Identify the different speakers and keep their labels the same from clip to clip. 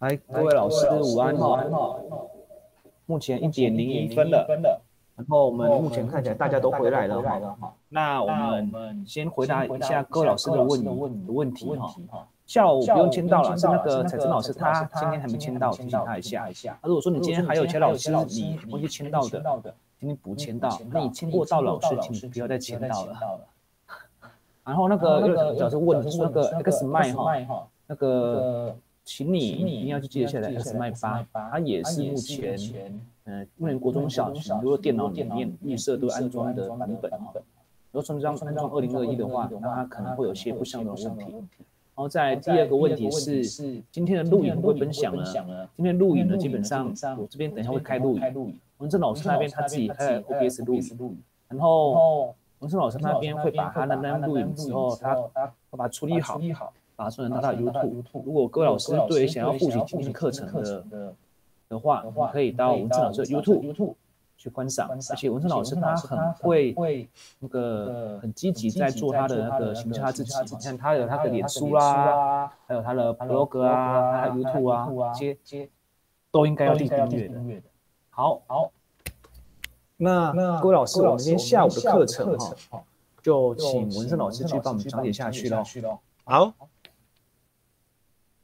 Speaker 1: 哎，各位老师，午安好。目前一点零一分了，然后我们目前看起来大家都回来了。好的哈。那我们先回答一下各位老师的问题的问题哈。下午不用签到了，是那个彩珍老师，他今天还没签到，提醒他一下。他如果说你今天还有其他老师你忘记签到的，今天不签到，那你签过到老师请不要再签到了。然后那个老师问的那个 X 麦哈，那个。请你你一定要去记得下载 S M 八，它也是目前嗯目前国中小学如果电脑里面预设都安装的版本。如果从这张安装二零二一的话，那它可能会有些不相容的问题。然后在第二个问题是今天的录影会分享了，今天录影呢基本上我这边等一下会开录影，文正老师那边他自己开 O B S 录影，然后文正老师那边会把他的那录影之后他会把它处理好。啊，说能到的 YouTube。如果各位老师对想要复习前面课程的的话，可以到文森老师 YouTube 去观赏。而且文森老师他很会那个很积极在做他的那个形象，他自己你看他有他的脸书啦，还有他的 blog 啊，还有 YouTube 啊，都应该要订阅的。好，好。那各位老师，我们今天下午的课程哈，就请文森老师去帮我们讲解下去喽。
Speaker 2: 好。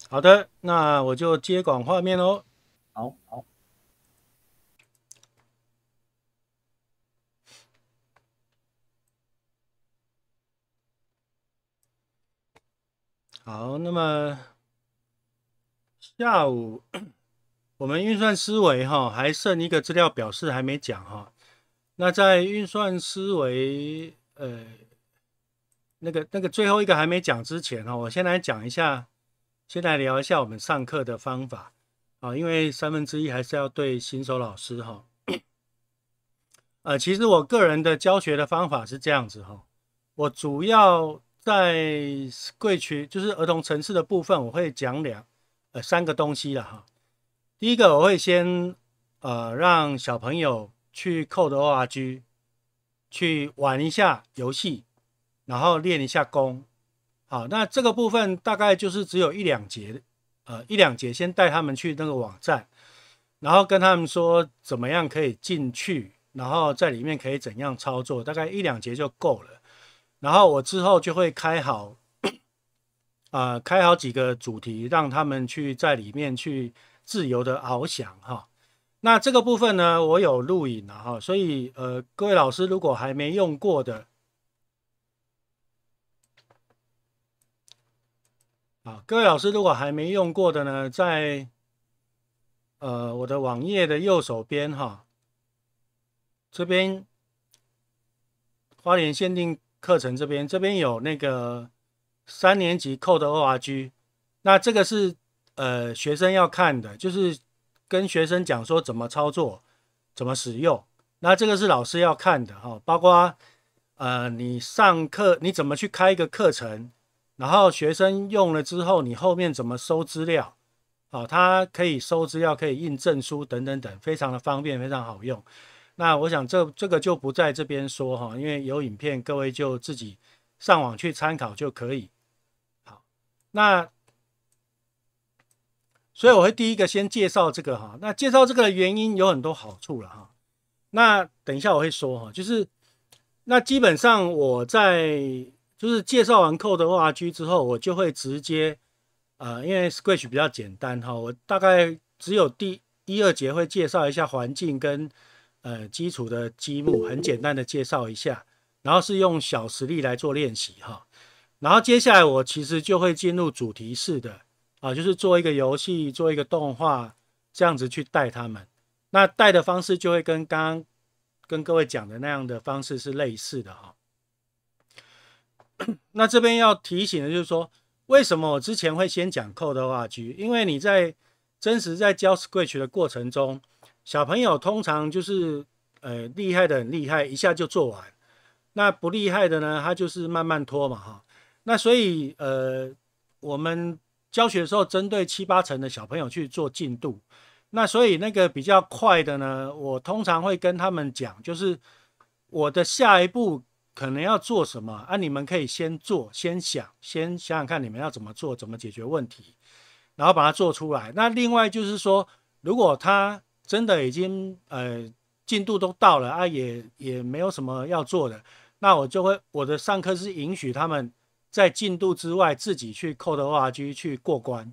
Speaker 2: 好的，那我就接管画面喽。好，好。好，那么下午 我们运算思维哈，还剩一个资料表示还没讲哈。那在运算思维呃那个那个最后一个还没讲之前哈，我先来讲一下。先来聊一下我们上课的方法啊，因为三分之一还是要对新手老师哈。呃，其实我个人的教学的方法是这样子哈，我主要在贵区就是儿童层次的部分，我会讲两呃三个东西了哈。第一个我会先呃让小朋友去 Code.org 去玩一下游戏，然后练一下功。好，那这个部分大概就是只有一两节，呃，一两节先带他们去那个网站，然后跟他们说怎么样可以进去，然后在里面可以怎样操作，大概一两节就够了。然后我之后就会开好，呃，开好几个主题，让他们去在里面去自由的翱翔哈。那这个部分呢，我有录影，了哈，所以呃，各位老师如果还没用过的。啊，各位老师，如果还没用过的呢，在呃我的网页的右手边哈，这边花莲限定课程这边，这边有那个三年级 Code.org，那这个是呃学生要看的，就是跟学生讲说怎么操作，怎么使用。那这个是老师要看的哈，包括呃你上课你怎么去开一个课程。然后学生用了之后，你后面怎么收资料？好，它可以收资料，可以印证书等等等，非常的方便，非常好用。那我想这这个就不在这边说哈，因为有影片，各位就自己上网去参考就可以。好，那所以我会第一个先介绍这个哈。那介绍这个原因有很多好处了哈。那等一下我会说哈，就是那基本上我在。就是介绍完 Code RG 之后，我就会直接，呃，因为 Scratch 比较简单哈，我大概只有第一二节会介绍一下环境跟呃基础的积木，很简单的介绍一下，然后是用小实例来做练习哈，然后接下来我其实就会进入主题式的，啊，就是做一个游戏，做一个动画，这样子去带他们，那带的方式就会跟刚刚跟各位讲的那样的方式是类似的哈。那这边要提醒的就是说，为什么我之前会先讲扣的话句？因为你在真实在教 s r i t c h 的过程中，小朋友通常就是呃厉害的很厉害，一下就做完；那不厉害的呢，他就是慢慢拖嘛，哈。那所以呃，我们教学的时候，针对七八成的小朋友去做进度。那所以那个比较快的呢，我通常会跟他们讲，就是我的下一步。可能要做什么啊？你们可以先做、先想、先想想看，你们要怎么做、怎么解决问题，然后把它做出来。那另外就是说，如果他真的已经呃进度都到了啊，也也没有什么要做的，那我就会我的上课是允许他们在进度之外自己去 c o d e 去过关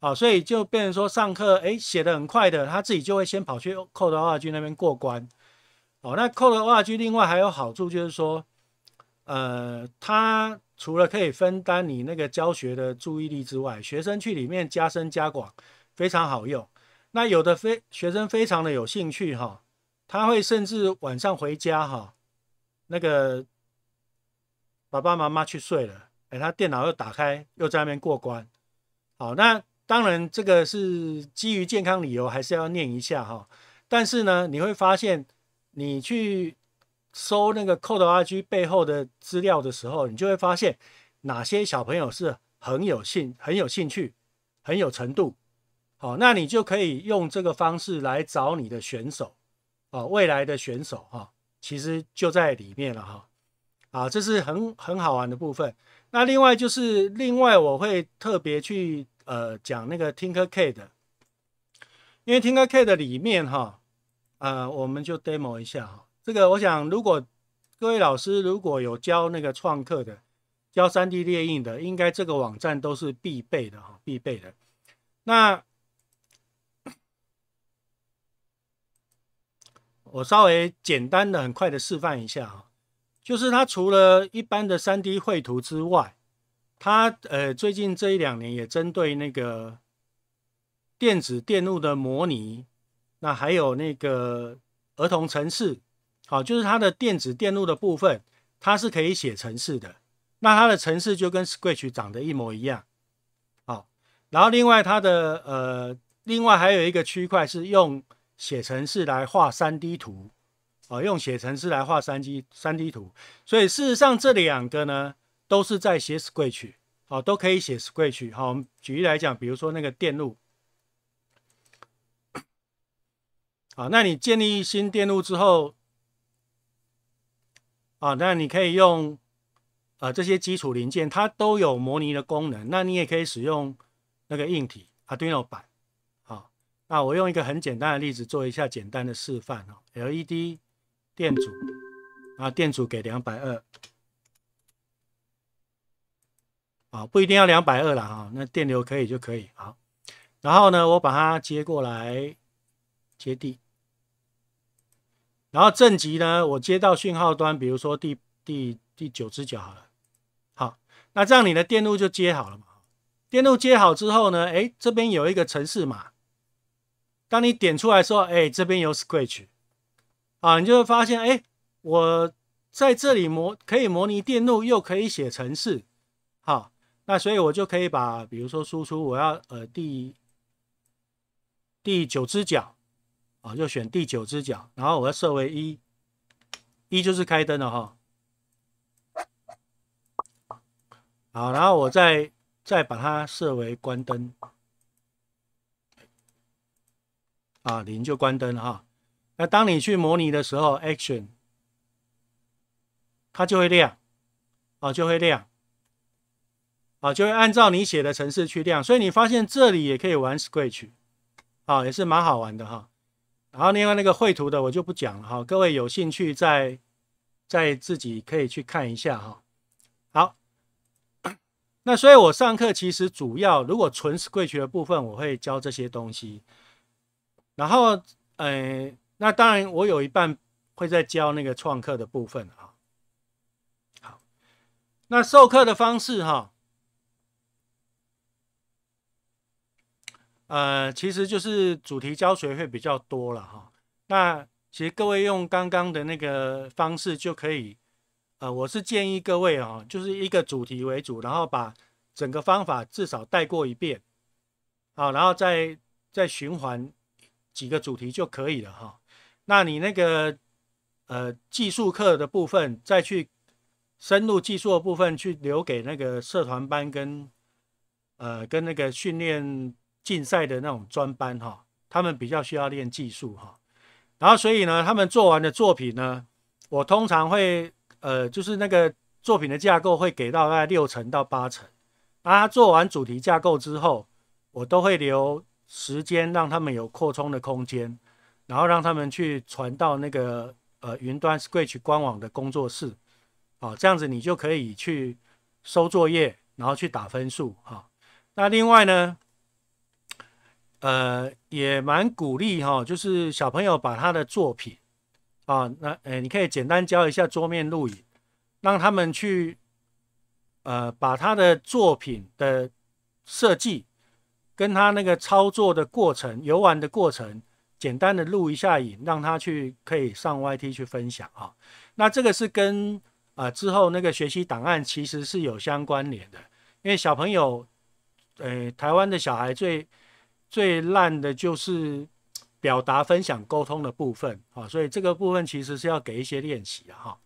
Speaker 2: 啊，所以就变成说上课哎写的很快的，他自己就会先跑去 c o d e 那边过关。哦，那扣的话，就另外还有好处，就是说，呃，它除了可以分担你那个教学的注意力之外，学生去里面加深加广，非常好用。那有的非学生非常的有兴趣哈，他会甚至晚上回家哈，那个爸爸妈妈去睡了，哎，他电脑又打开，又在那边过关。好，那当然这个是基于健康理由，还是要念一下哈。但是呢，你会发现。你去搜那个 c o d e r g 背后的资料的时候，你就会发现哪些小朋友是很有兴、很有兴趣、很有程度。好，那你就可以用这个方式来找你的选手，哦，未来的选手哈，其实就在里面了哈。啊，这是很很好玩的部分。那另外就是另外我会特别去呃讲那个 t i n k e r c a 因为 t i n k e r c a 里面哈。呃，我们就 demo 一下哈。这个我想，如果各位老师如果有教那个创客的、教三 D 列印的，应该这个网站都是必备的哈，必备的。那我稍微简单的、很快的示范一下啊，就是它除了一般的三 D 绘图之外，它呃最近这一两年也针对那个电子电路的模拟。那还有那个儿童程式，好，就是它的电子电路的部分，它是可以写程式的。那它的程式就跟 s c r a t c h 长得一模一样，好。然后另外它的呃，另外还有一个区块是用写程式来画三 D 图，哦，用写程式来画三 D 三 D 图。所以事实上这两个呢，都是在写 s c r a t c h 哦，都可以写 s c r a t c h 好，举例来讲，比如说那个电路。啊，那你建立新电路之后，啊，那你可以用，啊，这些基础零件它都有模拟的功能，那你也可以使用那个硬体 Arduino 板，好，那我用一个很简单的例子做一下简单的示范，LED 电阻，啊，电阻给两百二，啊，不一定要两百二了哈，那电流可以就可以，好，然后呢，我把它接过来接地。然后正极呢，我接到讯号端，比如说第第第九只脚好了。好，那这样你的电路就接好了嘛。电路接好之后呢，哎，这边有一个程式码。当你点出来说，哎，这边有 switch，啊，你就会发现，哎，我在这里模可以模拟电路，又可以写程式。好，那所以我就可以把，比如说输出我要呃第第九只脚。啊，就选第九只脚，然后我要设为一，一就是开灯了哈。好，然后我再再把它设为关灯，啊，零就关灯哈。那当你去模拟的时候，action 它就会亮，啊，就会亮，啊，就会按照你写的程式去亮。所以你发现这里也可以玩 Scratch，啊，也是蛮好玩的哈。然后另外那个绘图的我就不讲了哈，各位有兴趣再再自己可以去看一下哈。好，那所以我上课其实主要如果纯绘图的部分我会教这些东西，然后嗯，那当然我有一半会在教那个创客的部分啊。好，那授课的方式哈。呃，其实就是主题教学会比较多了哈。那其实各位用刚刚的那个方式就可以。呃，我是建议各位啊，就是一个主题为主，然后把整个方法至少带过一遍，好，然后再再循环几个主题就可以了哈。那你那个呃技术课的部分，再去深入技术的部分，去留给那个社团班跟呃跟那个训练。竞赛的那种专班哈，他们比较需要练技术哈，然后所以呢，他们做完的作品呢，我通常会呃，就是那个作品的架构会给到大概六成到八成，啊，做完主题架构之后，我都会留时间让他们有扩充的空间，然后让他们去传到那个呃云端 s r a t c h 官网的工作室，好，这样子你就可以去收作业，然后去打分数哈，那另外呢？呃，也蛮鼓励哈，就是小朋友把他的作品啊，那呃，你可以简单教一下桌面录影，让他们去呃，把他的作品的设计跟他那个操作的过程、游玩的过程，简单的录一下影，让他去可以上 YT 去分享啊。那这个是跟呃之后那个学习档案其实是有相关联的，因为小朋友呃，台湾的小孩最。最烂的就是表达、分享、沟通的部分啊，所以这个部分其实是要给一些练习的哈。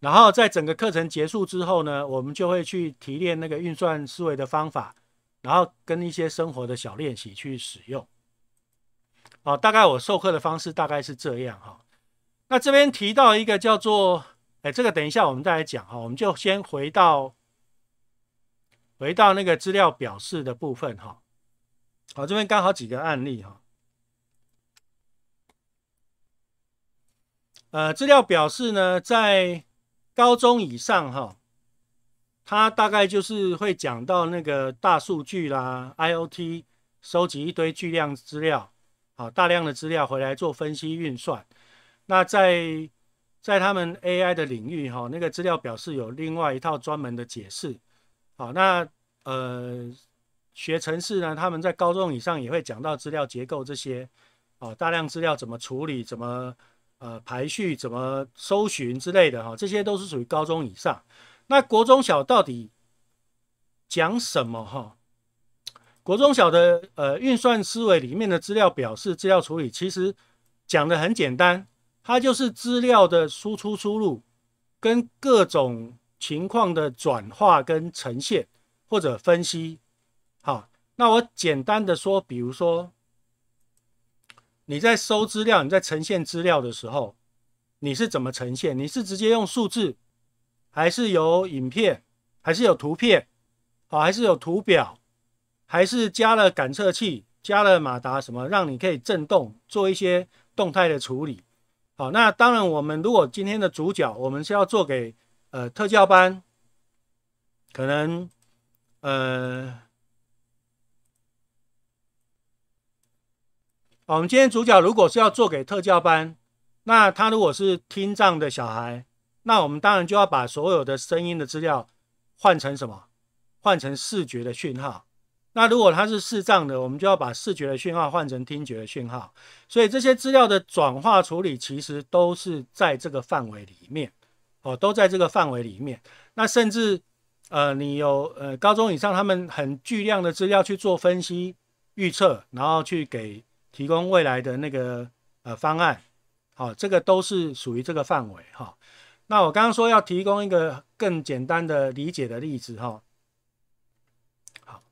Speaker 2: 然后在整个课程结束之后呢，我们就会去提炼那个运算思维的方法，然后跟一些生活的小练习去使用。好，大概我授课的方式大概是这样哈。那这边提到一个叫做，哎，这个等一下我们再来讲哈，我们就先回到回到那个资料表示的部分哈。好，这边刚好几个案例哈。呃，资料表示呢，在高中以上哈，它大概就是会讲到那个大数据啦、IOT 收集一堆巨量资料，好大量的资料回来做分析运算。那在在他们 AI 的领域哈，那个资料表示有另外一套专门的解释。好，那呃。学程式呢，他们在高中以上也会讲到资料结构这些，哦，大量资料怎么处理，怎么呃排序，怎么搜寻之类的，哈，这些都是属于高中以上。那国中小到底讲什么？哈，国中小的呃运算思维里面的资料表示、资料处理，其实讲的很简单，它就是资料的输出、输入，跟各种情况的转化跟呈现或者分析。那我简单的说，比如说你在收资料、你在呈现资料的时候，你是怎么呈现？你是直接用数字，还是有影片，还是有图片，好，还是有图表，还是加了感测器、加了马达什么，让你可以震动，做一些动态的处理？好，那当然，我们如果今天的主角，我们是要做给呃特教班，可能呃。我们今天主角如果是要做给特教班，那他如果是听障的小孩，那我们当然就要把所有的声音的资料换成什么？换成视觉的讯号。那如果他是视障的，我们就要把视觉的讯号换成听觉的讯号。所以这些资料的转化处理，其实都是在这个范围里面，哦，都在这个范围里面。那甚至，呃，你有呃高中以上，他们很巨量的资料去做分析、预测，然后去给。提供未来的那个呃方案，好，这个都是属于这个范围哈。那我刚刚说要提供一个更简单的理解的例子哈。好，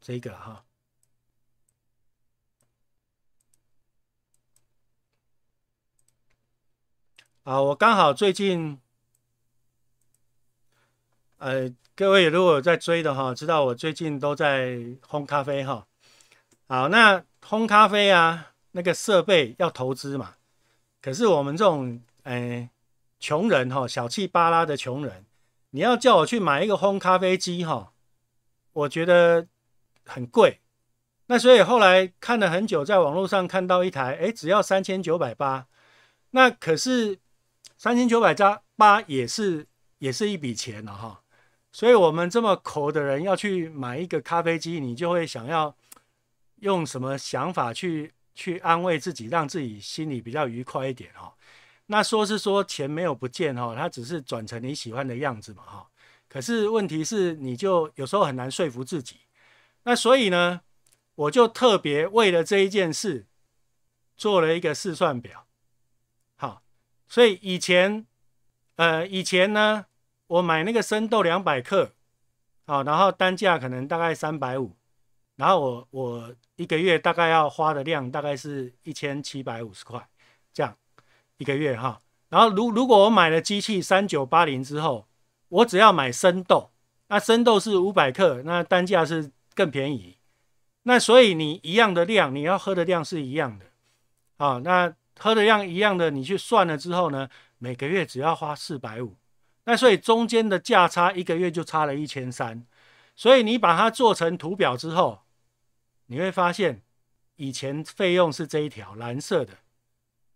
Speaker 2: 这个哈。啊，我刚好最近，呃，各位如果在追的哈，知道我最近都在烘咖啡哈。好，那。烘咖啡啊，那个设备要投资嘛。可是我们这种哎穷人哈，小气巴拉的穷人，你要叫我去买一个烘咖啡机哈，我觉得很贵。那所以后来看了很久，在网络上看到一台，哎，只要三千九百八。那可是三千九百加八也是也是一笔钱了哈。所以我们这么抠的人要去买一个咖啡机，你就会想要。用什么想法去去安慰自己，让自己心里比较愉快一点哈？那说是说钱没有不见哈，它只是转成你喜欢的样子嘛哈。可是问题是，你就有时候很难说服自己。那所以呢，我就特别为了这一件事做了一个试算表。好，所以以前呃，以前呢，我买那个生豆两百克，好，然后单价可能大概三百五。然后我我一个月大概要花的量大概是一千七百五十块，这样一个月哈。然后如如果我买了机器三九八零之后，我只要买生豆，那生豆是五百克，那单价是更便宜。那所以你一样的量，你要喝的量是一样的啊。那喝的量一样的，你去算了之后呢，每个月只要花四百五。那所以中间的价差一个月就差了一千三。所以你把它做成图表之后。你会发现，以前费用是这一条蓝色的，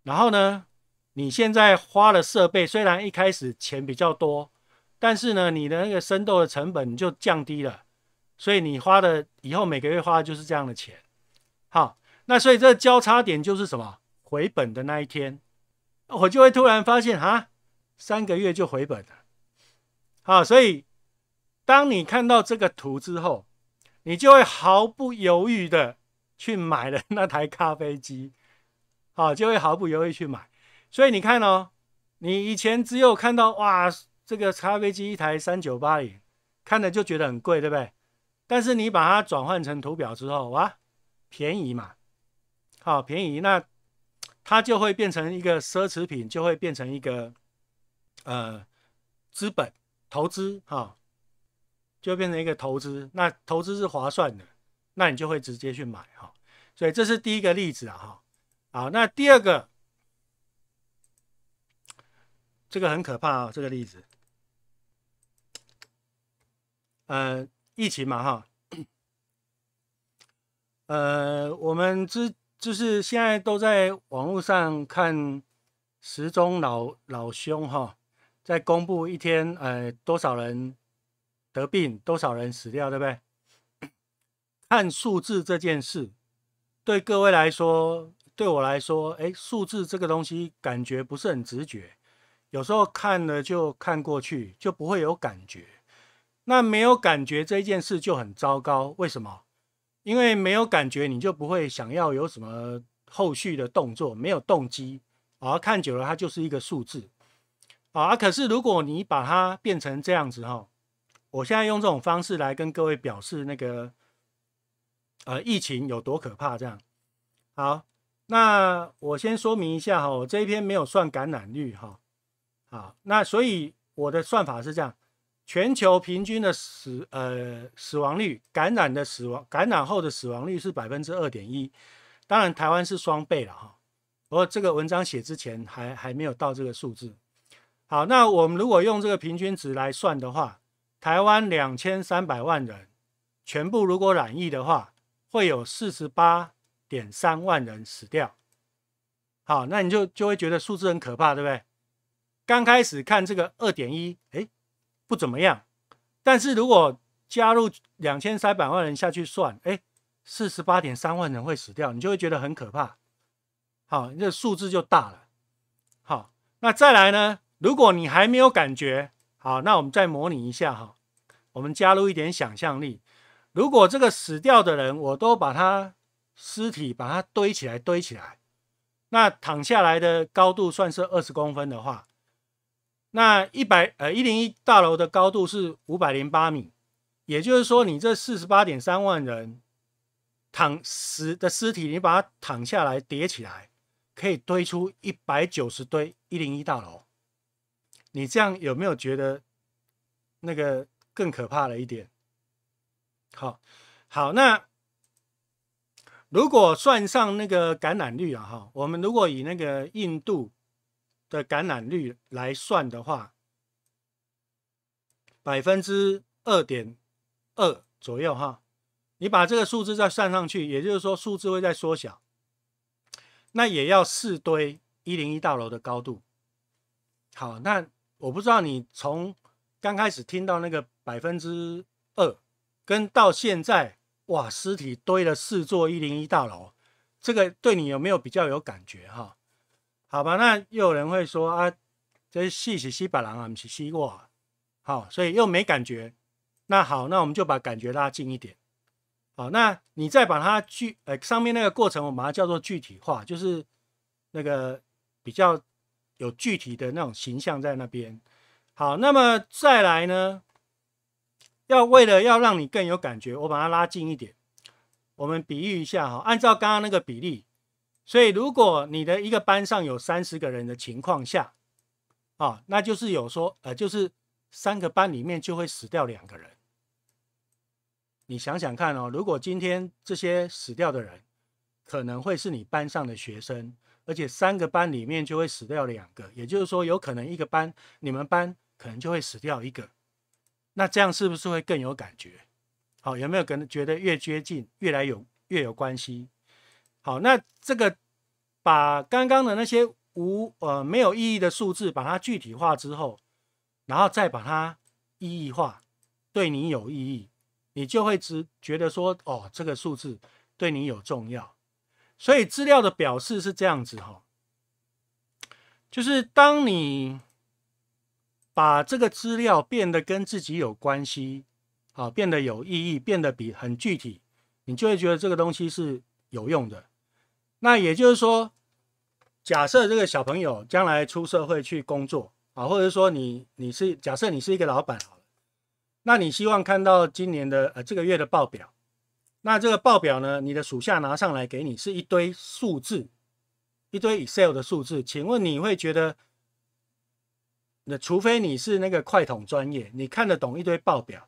Speaker 2: 然后呢，你现在花了设备，虽然一开始钱比较多，但是呢，你的那个深度的成本就降低了，所以你花的以后每个月花的就是这样的钱。好，那所以这交叉点就是什么回本的那一天，我就会突然发现啊，三个月就回本了。好，所以当你看到这个图之后，你就会毫不犹豫的去买了那台咖啡机，啊，就会毫不犹豫去买。所以你看哦，你以前只有看到哇，这个咖啡机一台三九八零，看着就觉得很贵，对不对？但是你把它转换成图表之后，哇，便宜嘛，好便宜，那它就会变成一个奢侈品，就会变成一个呃资本投资，哈。就变成一个投资，那投资是划算的，那你就会直接去买哈。所以这是第一个例子啊哈。好，那第二个，这个很可怕啊，这个例子，呃，疫情嘛哈。呃，我们之就是现在都在网络上看时钟老老兄哈，在公布一天呃多少人。得病多少人死掉，对不对？看数字这件事，对各位来说，对我来说，哎，数字这个东西感觉不是很直觉，有时候看了就看过去，就不会有感觉。那没有感觉这件事就很糟糕。为什么？因为没有感觉，你就不会想要有什么后续的动作，没有动机。啊，看久了它就是一个数字。啊，可是如果你把它变成这样子，哈。我现在用这种方式来跟各位表示那个，呃，疫情有多可怕。这样好，那我先说明一下哈，我这一篇没有算感染率哈。好，那所以我的算法是这样：全球平均的死呃死亡率，感染的死亡感染后的死亡率是百分之二点一，当然台湾是双倍了哈。过这个文章写之前还还没有到这个数字。好，那我们如果用这个平均值来算的话。台湾两千三百万人，全部如果染疫的话，会有四十八点三万人死掉。好，那你就就会觉得数字很可怕，对不对？刚开始看这个二点一，哎，不怎么样。但是如果加入两千三百万人下去算，哎，四十八点三万人会死掉，你就会觉得很可怕。好，这数字就大了。好，那再来呢？如果你还没有感觉。好，那我们再模拟一下哈，我们加入一点想象力。如果这个死掉的人，我都把他尸体把它堆起来，堆起来，那躺下来的高度算是二十公分的话，那一百呃一零一大楼的高度是五百零八米，也就是说，你这四十八点三万人躺死的尸体，你把它躺下来叠起来，可以堆出一百九十堆一零一大楼。你这样有没有觉得那个更可怕了一点？好好，那如果算上那个感染率啊，哈，我们如果以那个印度的感染率来算的话，百分之二点二左右，哈，你把这个数字再算上去，也就是说数字会在缩小，那也要四堆一零一大楼的高度，好，那。我不知道你从刚开始听到那个百分之二，跟到现在，哇，尸体堆了四座一零一大楼，这个对你有没有比较有感觉哈？好吧，那又有人会说啊，这戏是西伯郎啊，不是西瓜。好，所以又没感觉。那好，那我们就把感觉拉近一点，好，那你再把它具，呃，上面那个过程，我们把它叫做具体化，就是那个比较。有具体的那种形象在那边。好，那么再来呢？要为了要让你更有感觉，我把它拉近一点。我们比喻一下哈，按照刚刚那个比例，所以如果你的一个班上有三十个人的情况下，啊，那就是有说，呃，就是三个班里面就会死掉两个人。你想想看哦，如果今天这些死掉的人可能会是你班上的学生。而且三个班里面就会死掉两个，也就是说，有可能一个班，你们班可能就会死掉一个。那这样是不是会更有感觉？好，有没有跟觉得越接近，越来有越有关系？好，那这个把刚刚的那些无呃没有意义的数字，把它具体化之后，然后再把它意义化，对你有意义，你就会只觉得说，哦，这个数字对你有重要。所以资料的表示是这样子哈，就是当你把这个资料变得跟自己有关系，啊，变得有意义，变得比很具体，你就会觉得这个东西是有用的。那也就是说，假设这个小朋友将来出社会去工作啊，或者说你你是假设你是一个老板好了，那你希望看到今年的呃这个月的报表。那这个报表呢？你的属下拿上来给你是一堆数字，一堆 Excel 的数字。请问你会觉得？那除非你是那个快桶专业，你看得懂一堆报表，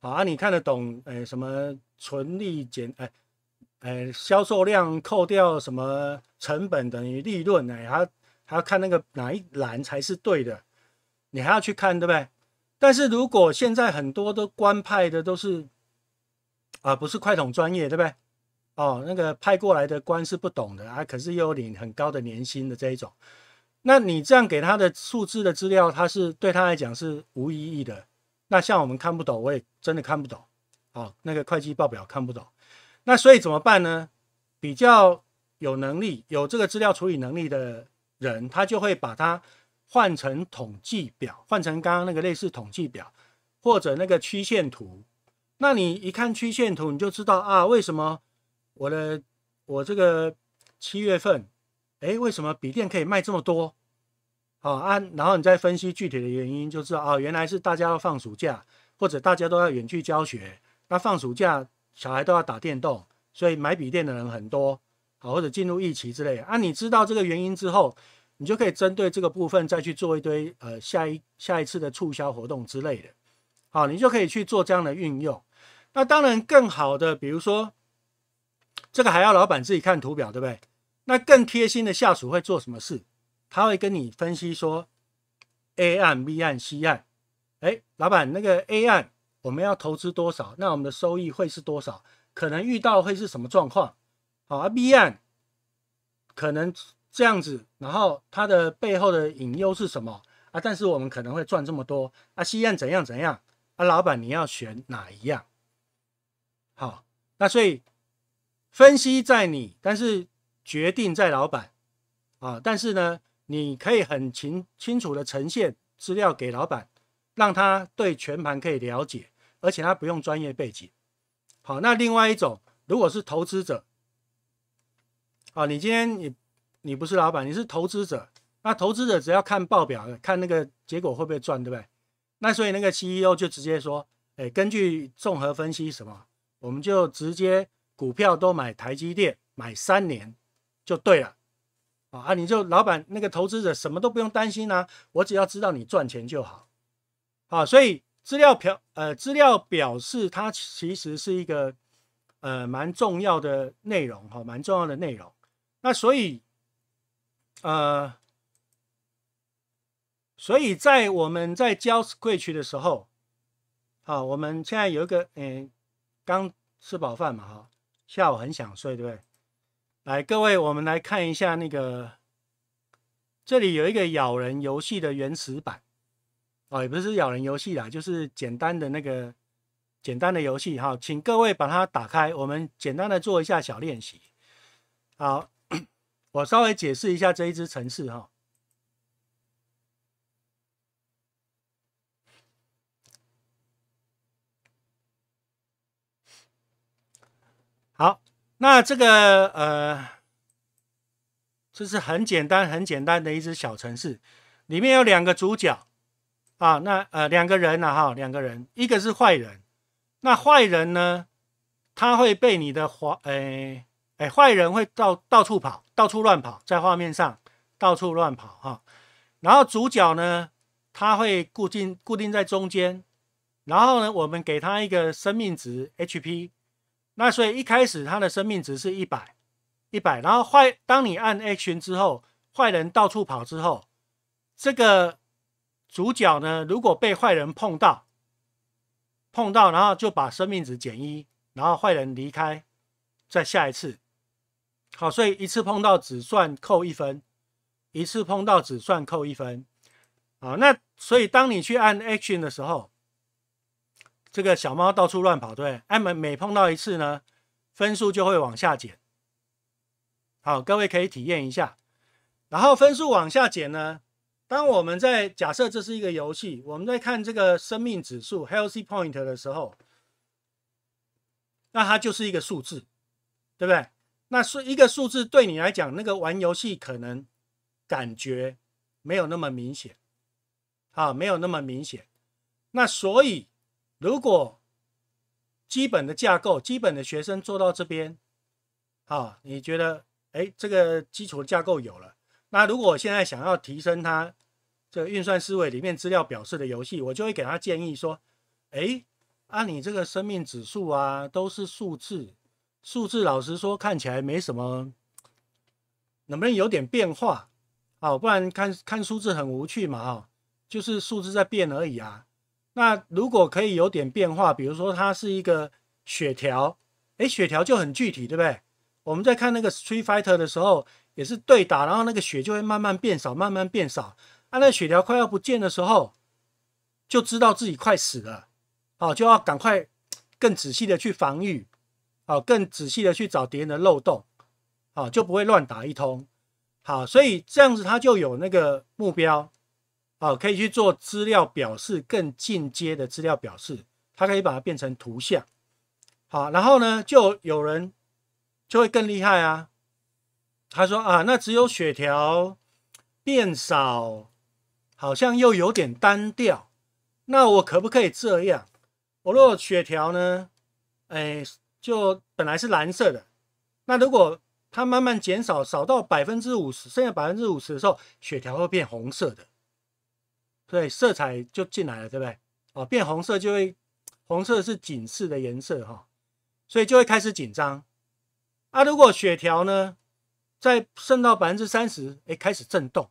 Speaker 2: 好啊，你看得懂？哎，什么纯利减？哎哎，销售量扣掉什么成本等于利润？哎，他还要看那个哪一栏才是对的？你还要去看，对不对？但是如果现在很多都官派的都是。啊，不是快统专业，对不对？哦，那个派过来的官是不懂的啊，可是又领很高的年薪的这一种。那你这样给他的数字的资料，他是对他来讲是无意义的。那像我们看不懂，我也真的看不懂哦，那个会计报表看不懂。那所以怎么办呢？比较有能力、有这个资料处理能力的人，他就会把它换成统计表，换成刚刚那个类似统计表，或者那个曲线图。那你一看曲线图，你就知道啊，为什么我的我这个七月份，哎，为什么笔电可以卖这么多？好，啊，然后你再分析具体的原因，就知道啊，原来是大家要放暑假，或者大家都要远去教学，那放暑假小孩都要打电动，所以买笔电的人很多，好，或者进入疫情之类。的。啊，你知道这个原因之后，你就可以针对这个部分再去做一堆呃下一下一次的促销活动之类的。啊，你就可以去做这样的运用。那当然，更好的，比如说这个还要老板自己看图表，对不对？那更贴心的下属会做什么事？他会跟你分析说：A 案、B 案、C 案。哎，老板，那个 A 案我们要投资多少？那我们的收益会是多少？可能遇到会是什么状况？好，B 啊案可能这样子，然后它的背后的隐忧是什么啊？但是我们可能会赚这么多。啊，C 案怎样怎样？啊，老板，你要选哪一样？好，那所以分析在你，但是决定在老板啊。但是呢，你可以很清清楚的呈现资料给老板，让他对全盘可以了解，而且他不用专业背景。好，那另外一种，如果是投资者，啊，你今天你你不是老板，你是投资者。那投资者只要看报表看那个结果会不会赚，对不对？那所以那个 C E O 就直接说，哎，根据综合分析什么，我们就直接股票都买台积电，买三年就对了，啊啊，你就老板那个投资者什么都不用担心啦，我只要知道你赚钱就好，啊，所以资料表呃资料表示它其实是一个呃蛮重要的内容哈，蛮重要的内容，那所以呃。所以在我们在教 s r u t c h 的时候，啊，我们现在有一个，嗯，刚吃饱饭嘛，哈，下午很想睡，对不对？来，各位，我们来看一下那个，这里有一个咬人游戏的原始版，哦，也不是咬人游戏啦，就是简单的那个简单的游戏，哈，请各位把它打开，我们简单的做一下小练习。好，我稍微解释一下这一只城市哈。那这个呃，这是很简单、很简单的一只小城市，里面有两个主角啊，那呃两个人呢哈，两个人，一个是坏人，那坏人呢，他会被你的话，哎哎，坏人会到到处跑，到处乱跑，在画面上到处乱跑哈，然后主角呢，他会固定固定在中间，然后呢，我们给他一个生命值 HP。那所以一开始他的生命值是一百，一百。然后坏当你按 Action 之后，坏人到处跑之后，这个主角呢如果被坏人碰到，碰到然后就把生命值减一，然后坏人离开，再下一次。好，所以一次碰到只算扣一分，一次碰到只算扣一分。好，那所以当你去按 Action 的时候。这个小猫到处乱跑，对，哎，每每碰到一次呢，分数就会往下减。好，各位可以体验一下。然后分数往下减呢，当我们在假设这是一个游戏，我们在看这个生命指数 （health y point） 的时候，那它就是一个数字，对不对？那是一个数字，对你来讲，那个玩游戏可能感觉没有那么明显，好，没有那么明显。那所以。如果基本的架构、基本的学生做到这边，啊，你觉得，哎，这个基础架构有了，那如果现在想要提升他这个运算思维里面资料表示的游戏，我就会给他建议说，哎，啊，你这个生命指数啊都是数字，数字老实说看起来没什么，能不能有点变化？哦，不然看看数字很无趣嘛，哦，就是数字在变而已啊。那如果可以有点变化，比如说它是一个血条，哎，血条就很具体，对不对？我们在看那个 Street Fighter 的时候，也是对打，然后那个血就会慢慢变少，慢慢变少。啊，那血条快要不见的时候，就知道自己快死了，啊，就要赶快更仔细的去防御，啊，更仔细的去找敌人的漏洞，啊，就不会乱打一通。好，所以这样子他就有那个目标。好，可以去做资料表示更进阶的资料表示，它可以把它变成图像。好，然后呢，就有人就会更厉害啊。他说啊，那只有血条变少，好像又有点单调。那我可不可以这样？我如果血条呢，哎，就本来是蓝色的，那如果它慢慢减少，少到百分之五十，剩下百分之五十的时候，血条会变红色的。对，色彩就进来了，对不对？哦，变红色就会，红色是警示的颜色哈，所以就会开始紧张。啊，如果血条呢，在剩到百分之三十，开始震动、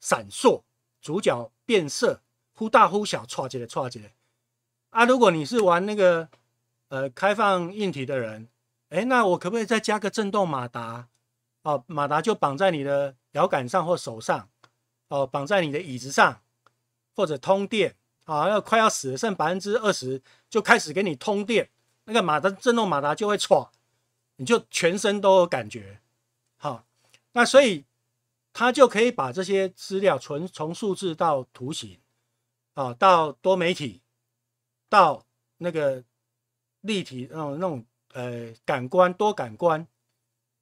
Speaker 2: 闪烁，主角变色，忽大忽小，错觉的挫折。啊，如果你是玩那个呃开放硬体的人，哎，那我可不可以再加个震动马达？哦，马达就绑在你的摇杆上或手上，哦，绑在你的椅子上。或者通电啊，要快要死剩百分之二十就开始给你通电，那个马达震动马达就会错，你就全身都有感觉，好，那所以它就可以把这些资料从从数字到图形，啊，到多媒体，到那个立体那种那种呃感官多感官，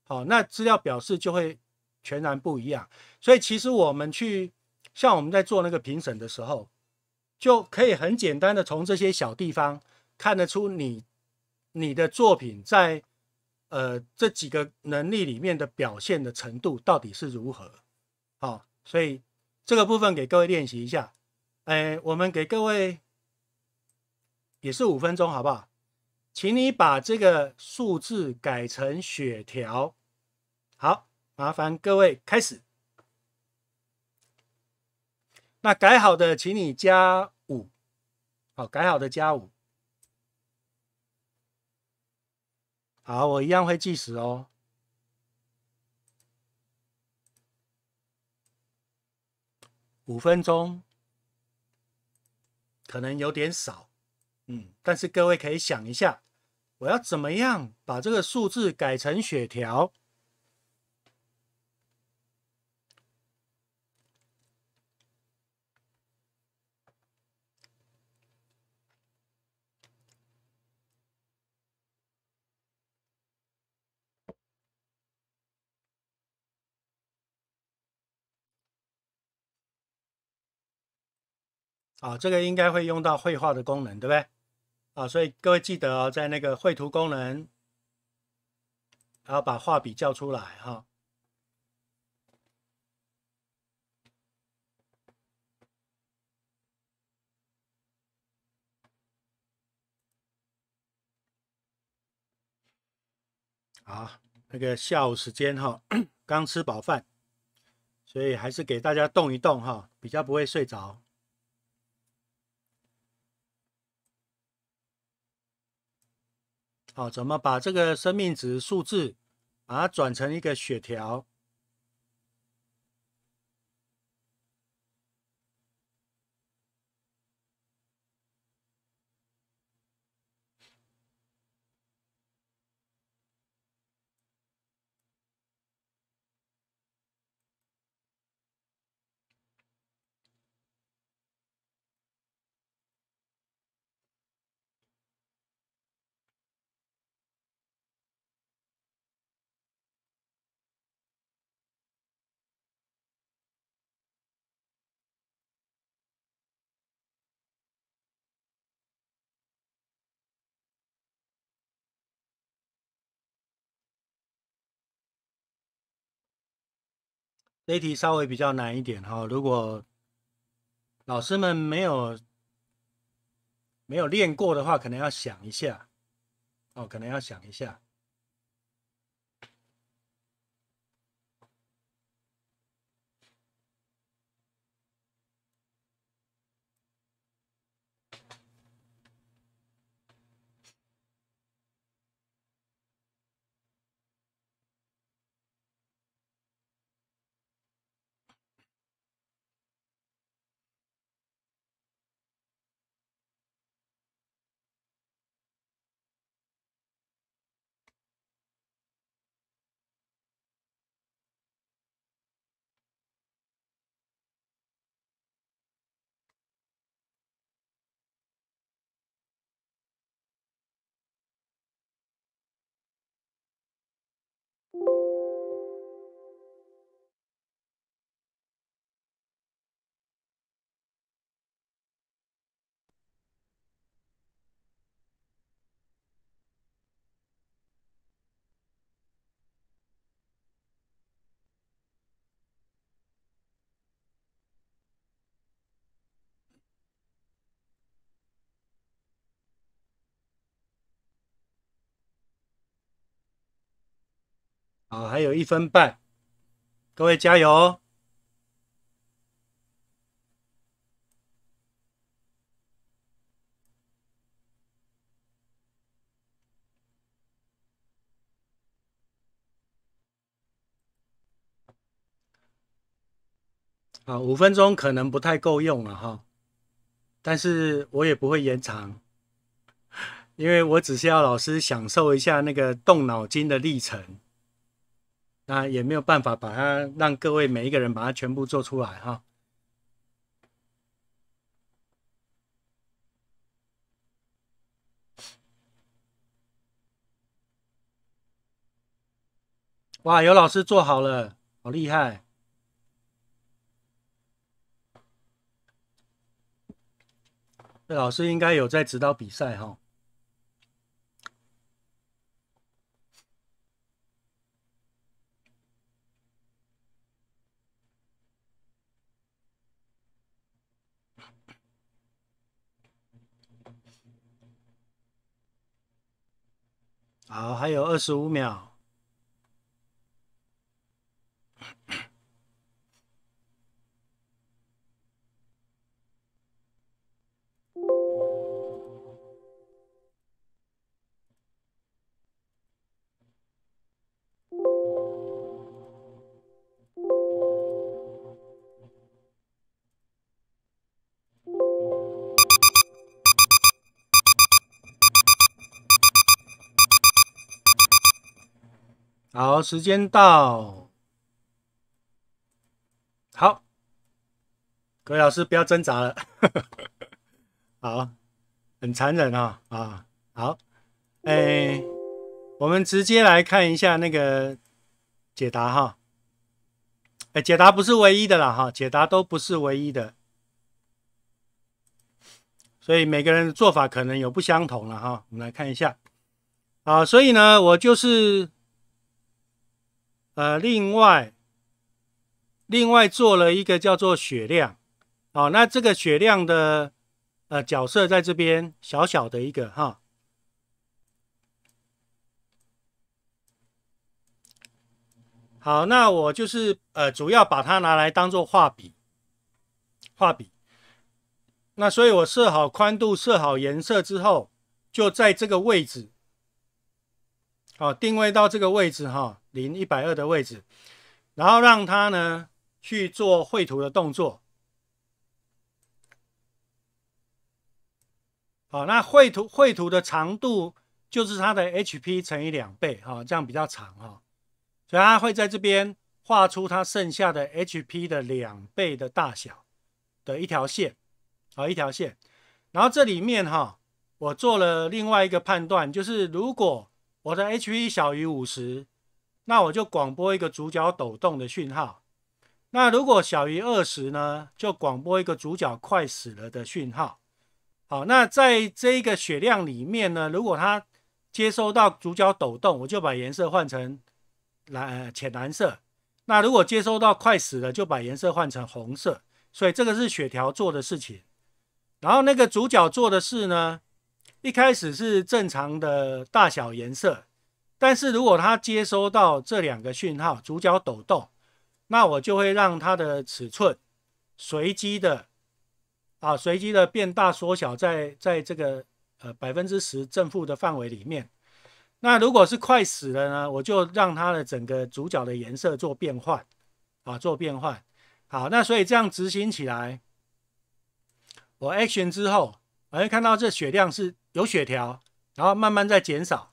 Speaker 2: 好，那资料表示就会全然不一样，所以其实我们去。像我们在做那个评审的时候，就可以很简单的从这些小地方看得出你你的作品在呃这几个能力里面的表现的程度到底是如何。好，所以这个部分给各位练习一下。哎，我们给各位也是五分钟，好不好？请你把这个数字改成血条。好，麻烦各位开始。那改好的，请你加五，好，改好的加五，好，我一样会计时哦，五分钟，可能有点少，嗯，但是各位可以想一下，我要怎么样把这个数字改成血条？啊，这个应该会用到绘画的功能，对不对？啊，所以各位记得哦，在那个绘图功能，然后把画笔叫出来哈。好，那个下午时间哈，刚吃饱饭，所以还是给大家动一动哈，比较不会睡着。好，怎么把这个生命值数字，把它转成一个血条？这题稍微比较难一点哈，如果老师们没有没有练过的话，可能要想一下哦，可能要想一下。啊，还有一分半，各位加油！好，五分钟可能不太够用了哈，但是我也不会延长，因为我只是要老师享受一下那个动脑筋的历程。那也没有办法把它让各位每一个人把它全部做出来哈。哇，有老师做好了，好厉害！这老师应该有在指导比赛哈。好，还有二十五秒。时间到，好，各位老师不要挣扎了，好，很残忍啊啊，好，哎，我们直接来看一下那个解答哈，哎，解答不是唯一的啦哈，解答都不是唯一的，所以每个人的做法可能有不相同了哈，我们来看一下，啊，所以呢，我就是。呃，另外，另外做了一个叫做血量，好，那这个血量的呃角色在这边小小的一个哈，好，那我就是呃主要把它拿来当做画笔，画笔，那所以我设好宽度，设好颜色之后，就在这个位置。好，定位到这个位置哈，零一百二的位置，然后让它呢去做绘图的动作。好，那绘图绘图的长度就是它的 H P 乘以两倍，哈，这样比较长哈，所以它会在这边画出它剩下的 H P 的两倍的大小的一条线，好，一条线。然后这里面哈，我做了另外一个判断，就是如果我的 H E 小于五十，那我就广播一个主角抖动的讯号。那如果小于二十呢，就广播一个主角快死了的讯号。好，那在这个血量里面呢，如果它接收到主角抖动，我就把颜色换成蓝浅蓝色。那如果接收到快死了，就把颜色换成红色。所以这个是血条做的事情。然后那个主角做的事呢？一开始是正常的大小、颜色，但是如果它接收到这两个讯号，主角抖动，那我就会让它的尺寸随机的啊，随机的变大、缩小，在在这个呃百分之十正负的范围里面。那如果是快死了呢，我就让它的整个主角的颜色做变换啊，做变换。好，那所以这样执行起来，我 action 之后。你会看到这血量是有血条，然后慢慢在减少，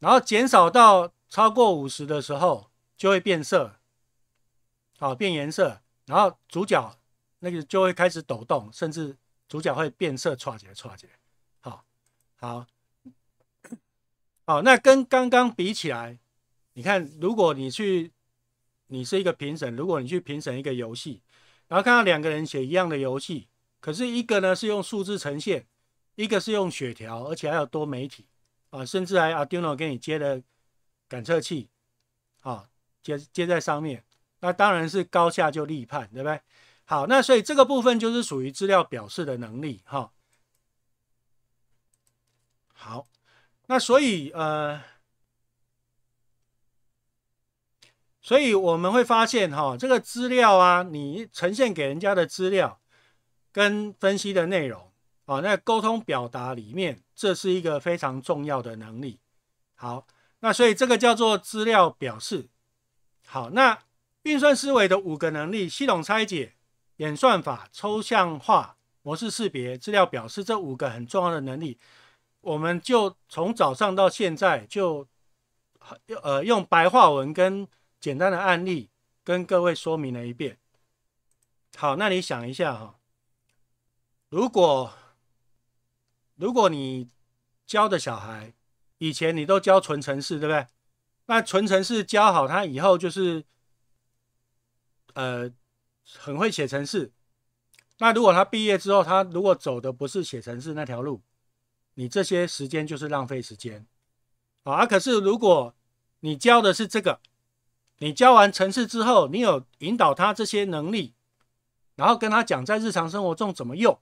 Speaker 2: 然后减少到超过五十的时候就会变色，好变颜色，然后主角那个就会开始抖动，甚至主角会变色，错觉错觉，好，好，好，那跟刚刚比起来，你看，如果你去，你是一个评审，如果你去评审一个游戏，然后看到两个人写一样的游戏，可是一个呢是用数字呈现。一个是用血条，而且还有多媒体啊，甚至还 Arduino 给你接的感测器啊，接接在上面，那当然是高下就立判，对不对？好，那所以这个部分就是属于资料表示的能力哈。好，那所以呃，所以我们会发现哈，这个资料啊，你呈现给人家的资料跟分析的内容。哦，那沟通表达里面，这是一个非常重要的能力。好，那所以这个叫做资料表示。好，那运算思维的五个能力：系统拆解、演算法、抽象化、模式识别、资料表示，这五个很重要的能力，我们就从早上到现在就用呃用白话文跟简单的案例跟各位说明了一遍。好，那你想一下哈，如果如果你教的小孩以前你都教纯程式，对不对？那纯程式教好，他以后就是呃很会写程式。那如果他毕业之后，他如果走的不是写程式那条路，你这些时间就是浪费时间啊。可是如果你教的是这个，你教完城市之后，你有引导他这些能力，然后跟他讲在日常生活中怎么用。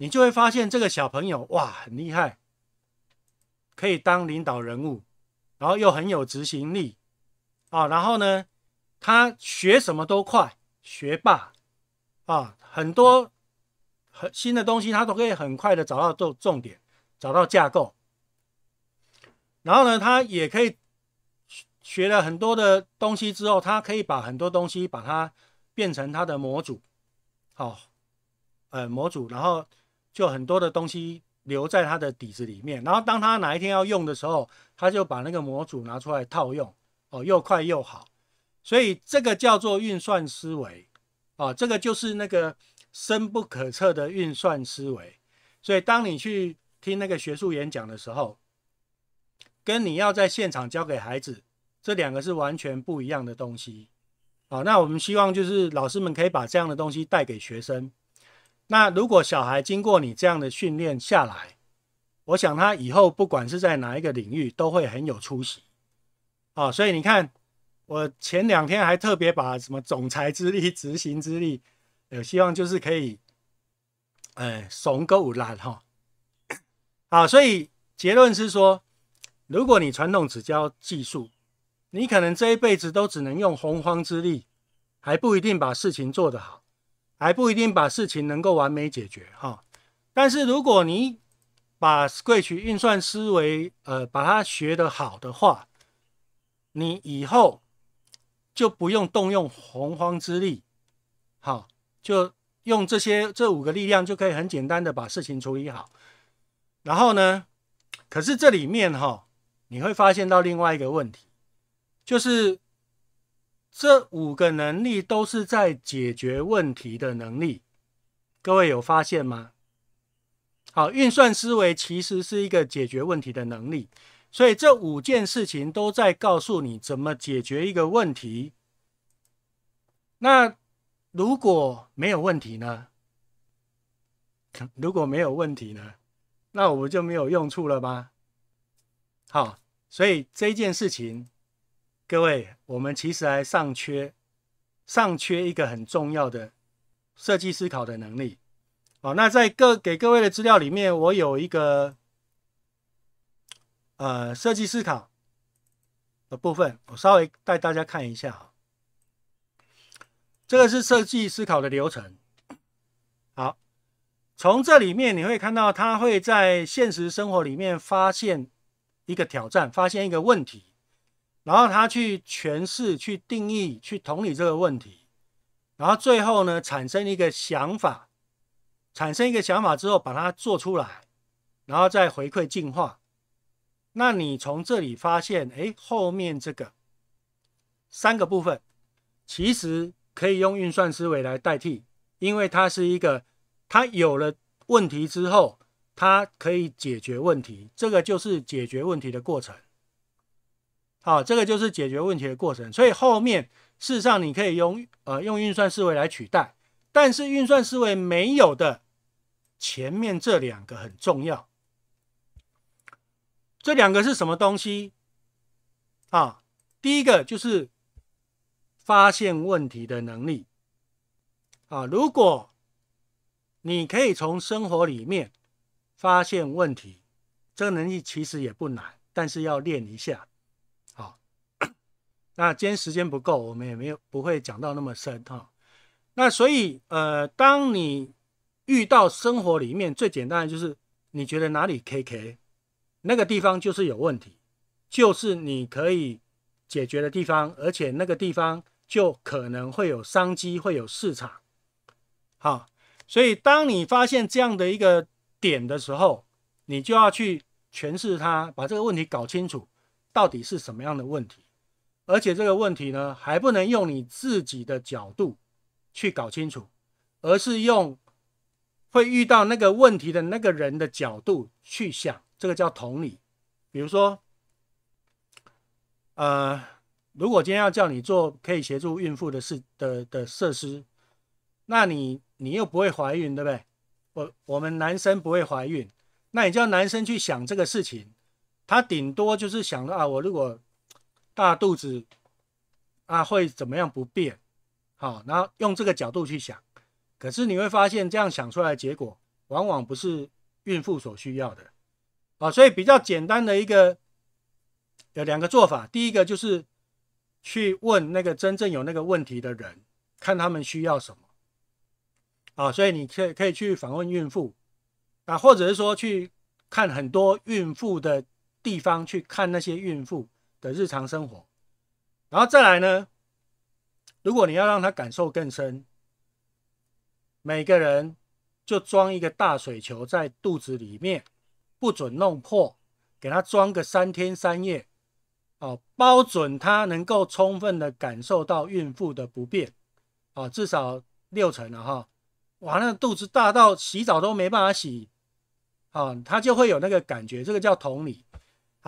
Speaker 2: 你就会发现这个小朋友哇很厉害，可以当领导人物，然后又很有执行力啊。然后呢，他学什么都快，学霸啊，很多很新的东西他都可以很快的找到重重点，找到架构。然后呢，他也可以学了很多的东西之后，他可以把很多东西把它变成他的模组，好，呃，模组，然后。就很多的东西留在他的底子里面，然后当他哪一天要用的时候，他就把那个模组拿出来套用，哦，又快又好，所以这个叫做运算思维，啊，这个就是那个深不可测的运算思维。所以当你去听那个学术演讲的时候，跟你要在现场教给孩子，这两个是完全不一样的东西。好，那我们希望就是老师们可以把这样的东西带给学生。那如果小孩经过你这样的训练下来，我想他以后不管是在哪一个领域都会很有出息啊。所以你看，我前两天还特别把什么总裁之力、执行之力，呃，希望就是可以，哎，怂够不烂哈。啊，所以结论是说，如果你传统只教技术，你可能这一辈子都只能用洪荒之力，还不一定把事情做得好。还不一定把事情能够完美解决哈，但是如果你把 s q u t c h 运算思维，呃，把它学得好的话，你以后就不用动用洪荒之力，好，就用这些这五个力量就可以很简单的把事情处理好。然后呢，可是这里面哈，你会发现到另外一个问题，就是。这五个能力都是在解决问题的能力，各位有发现吗？好，运算思维其实是一个解决问题的能力，所以这五件事情都在告诉你怎么解决一个问题。那如果没有问题呢？如果没有问题呢？那我就没有用处了吗？好，所以这件事情。各位，我们其实还尚缺尚缺一个很重要的设计思考的能力。好，那在各给各位的资料里面，我有一个呃设计思考的部分，我稍微带大家看一下啊。这个是设计思考的流程。好，从这里面你会看到，他会在现实生活里面发现一个挑战，发现一个问题。然后他去诠释、去定义、去同理这个问题，然后最后呢产生一个想法，产生一个想法之后把它做出来，然后再回馈进化。那你从这里发现，哎，后面这个三个部分其实可以用运算思维来代替，因为它是一个，它有了问题之后，它可以解决问题，这个就是解决问题的过程。啊，这个就是解决问题的过程，所以后面事实上你可以用呃用运算思维来取代，但是运算思维没有的，前面这两个很重要。这两个是什么东西？啊，第一个就是发现问题的能力。啊，如果你可以从生活里面发现问题，这个能力其实也不难，但是要练一下。那今天时间不够，我们也没有不会讲到那么深哈。那所以呃，当你遇到生活里面最简单的，就是你觉得哪里 K K，那个地方就是有问题，就是你可以解决的地方，而且那个地方就可能会有商机会有市场。好，所以当你发现这样的一个点的时候，你就要去诠释它，把这个问题搞清楚，到底是什么样的问题。而且这个问题呢，还不能用你自己的角度去搞清楚，而是用会遇到那个问题的那个人的角度去想，这个叫同理。比如说，呃，如果今天要叫你做可以协助孕妇的事的的设施，那你你又不会怀孕，对不对？我我们男生不会怀孕，那你叫男生去想这个事情，他顶多就是想到啊，我如果大肚子啊会怎么样不变？好，然后用这个角度去想，可是你会发现这样想出来结果往往不是孕妇所需要的啊。所以比较简单的一个有两个做法，第一个就是去问那个真正有那个问题的人，看他们需要什么啊。所以你可以可以去访问孕妇啊，或者是说去看很多孕妇的地方，去看那些孕妇。的日常生活，然后再来呢？如果你要让他感受更深，每个人就装一个大水球在肚子里面，不准弄破，给他装个三天三夜，哦，包准他能够充分的感受到孕妇的不便，啊，至少六成了哈。哇，那肚子大到洗澡都没办法洗，啊，他就会有那个感觉，这个叫同理。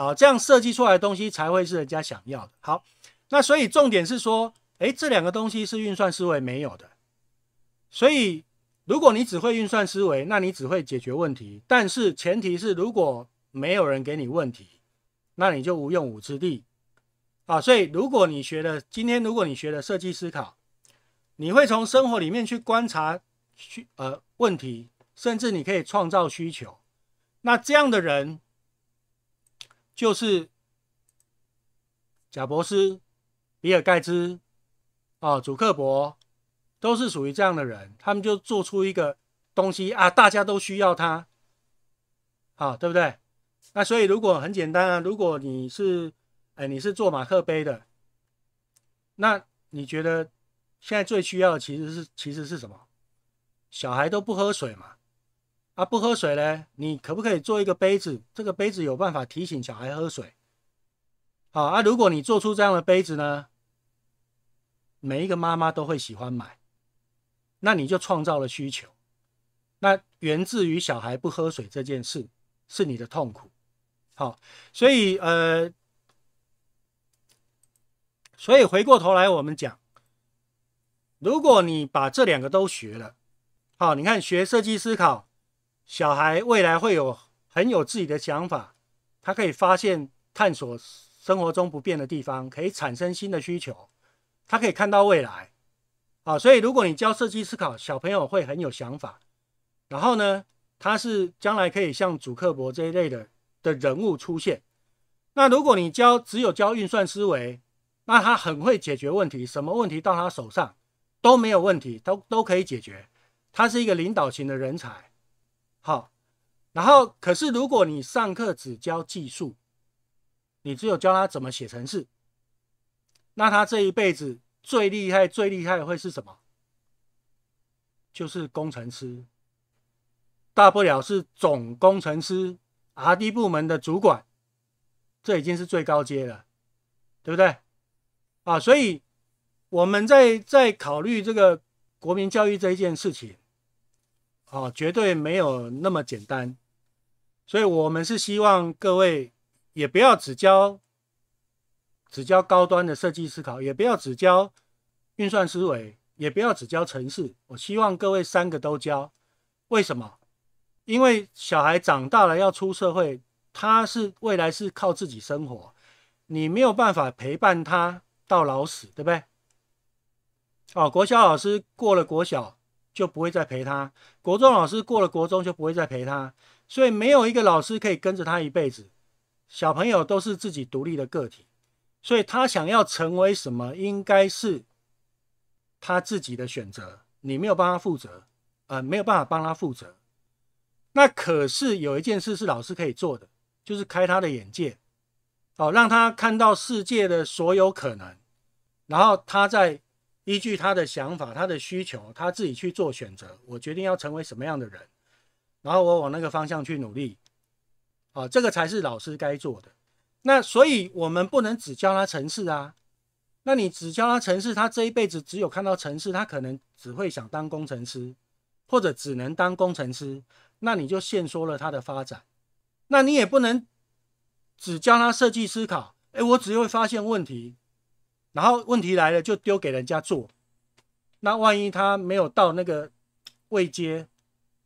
Speaker 2: 啊，这样设计出来的东西才会是人家想要的。好，那所以重点是说，哎，这两个东西是运算思维没有的。所以，如果你只会运算思维，那你只会解决问题。但是前提是，如果没有人给你问题，那你就无用武之地。啊，所以如果你学了今天，如果你学了设计思考，你会从生活里面去观察，去呃问题，甚至你可以创造需求。那这样的人。就是，贾伯斯、比尔盖茨、啊、祖克伯，都是属于这样的人。他们就做出一个东西啊，大家都需要它，好，对不对？那所以如果很简单啊，如果你是哎，你是做马克杯的，那你觉得现在最需要的其实是其实是什么？小孩都不喝水嘛。啊，不喝水呢？你可不可以做一个杯子？这个杯子有办法提醒小孩喝水。好啊，如果你做出这样的杯子呢，每一个妈妈都会喜欢买，那你就创造了需求。那源自于小孩不喝水这件事是你的痛苦。好，所以呃，所以回过头来我们讲，如果你把这两个都学了，好，你看学设计思考。小孩未来会有很有自己的想法，他可以发现、探索生活中不变的地方，可以产生新的需求。他可以看到未来，好，所以如果你教设计思考，小朋友会很有想法。然后呢，他是将来可以像祖克伯这一类的的人物出现。那如果你教只有教运算思维，那他很会解决问题，什么问题到他手上都没有问题，都都可以解决。他是一个领导型的人才。好，然后可是，如果你上课只教技术，你只有教他怎么写程式，那他这一辈子最厉害、最厉害会是什么？就是工程师，大不了是总工程师、R&D 部门的主管，这已经是最高阶了，对不对？啊，所以我们在在考虑这个国民教育这一件事情。哦，绝对没有那么简单，所以我们是希望各位也不要只教只教高端的设计思考，也不要只教运算思维，也不要只教程式。我希望各位三个都教。为什么？因为小孩长大了要出社会，他是未来是靠自己生活，你没有办法陪伴他到老死，对不对？哦，国小老师过了国小。就不会再陪他。国中老师过了国中就不会再陪他，所以没有一个老师可以跟着他一辈子。小朋友都是自己独立的个体，所以他想要成为什么，应该是他自己的选择。你没有办法负责，呃，没有办法帮他负责。那可是有一件事是老师可以做的，就是开他的眼界，哦，让他看到世界的所有可能，然后他在。依据他的想法、他的需求，他自己去做选择。我决定要成为什么样的人，然后我往那个方向去努力。啊，这个才是老师该做的。那所以，我们不能只教他城市啊。那你只教他城市，他这一辈子只有看到城市，他可能只会想当工程师，或者只能当工程师。那你就限缩了他的发展。那你也不能只教他设计思考。哎，我只会发现问题。然后问题来了，就丢给人家做。那万一他没有到那个位阶，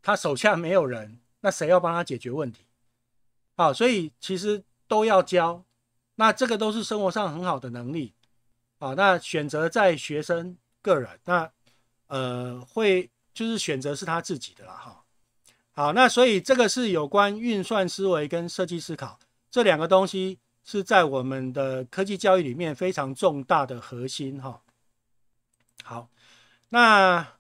Speaker 2: 他手下没有人，那谁要帮他解决问题？啊，所以其实都要教。那这个都是生活上很好的能力。啊，那选择在学生个人，那呃会就是选择是他自己的了哈。好，那所以这个是有关运算思维跟设计思考这两个东西。是在我们的科技教育里面非常重大的核心哈。好，那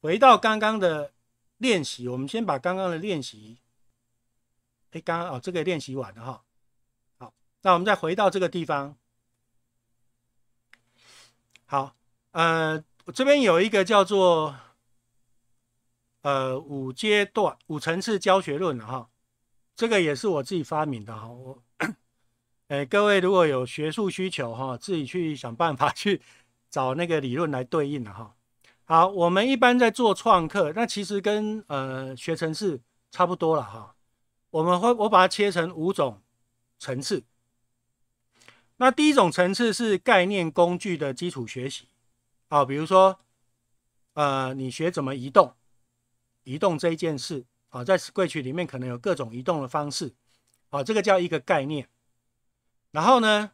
Speaker 2: 回到刚刚的练习，我们先把刚刚的练习，哎，刚刚哦，这个练习完了哈。好，那我们再回到这个地方。好，呃，这边有一个叫做呃五阶段五层次教学论的哈，这个也是我自己发明的哈，我。哎，各位如果有学术需求哈，自己去想办法 去找那个理论来对应了哈。好，我们一般在做创客，那其实跟呃学程式差不多了哈。我们会我把它切成五种层次。那第一种层次是概念工具的基础学习啊，比如说呃你学怎么移动，移动这一件事啊，在 s w i t c h 里面可能有各种移动的方式啊，这个叫一个概念。然后呢，